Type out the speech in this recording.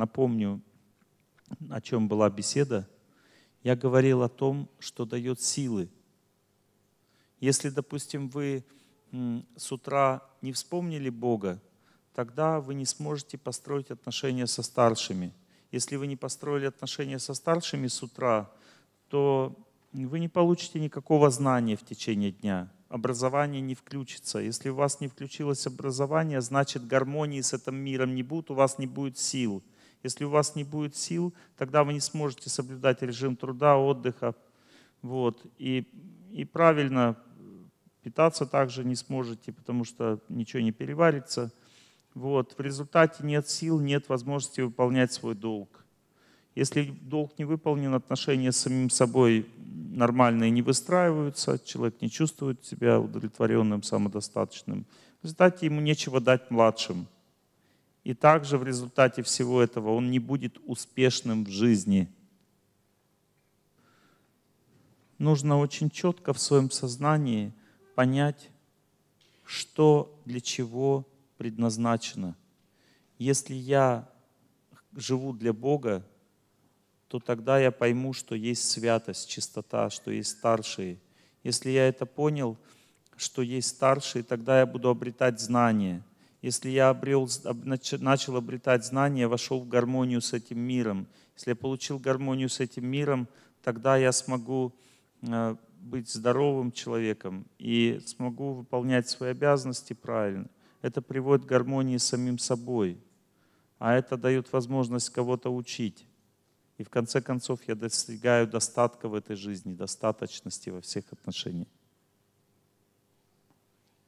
напомню, о чем была беседа, я говорил о том, что дает силы. Если, допустим, вы с утра не вспомнили Бога, тогда вы не сможете построить отношения со старшими. Если вы не построили отношения со старшими с утра, то вы не получите никакого знания в течение дня. Образование не включится. Если у вас не включилось образование, значит гармонии с этим миром не будет, у вас не будет сил – если у вас не будет сил, тогда вы не сможете соблюдать режим труда, отдыха. Вот. И, и правильно питаться также не сможете, потому что ничего не переварится. Вот. В результате нет сил, нет возможности выполнять свой долг. Если долг не выполнен, отношения с самим собой нормальные не выстраиваются, человек не чувствует себя удовлетворенным, самодостаточным. В результате ему нечего дать младшим – и также в результате всего этого он не будет успешным в жизни. Нужно очень четко в своем сознании понять, что для чего предназначено. Если я живу для Бога, то тогда я пойму, что есть святость, чистота, что есть старшие. Если я это понял, что есть старшие, тогда я буду обретать знания если я обрел, начал обретать знания, вошел в гармонию с этим миром, если я получил гармонию с этим миром, тогда я смогу э, быть здоровым человеком и смогу выполнять свои обязанности правильно. Это приводит к гармонии с самим собой, а это дает возможность кого-то учить. И в конце концов я достигаю достатка в этой жизни, достаточности во всех отношениях.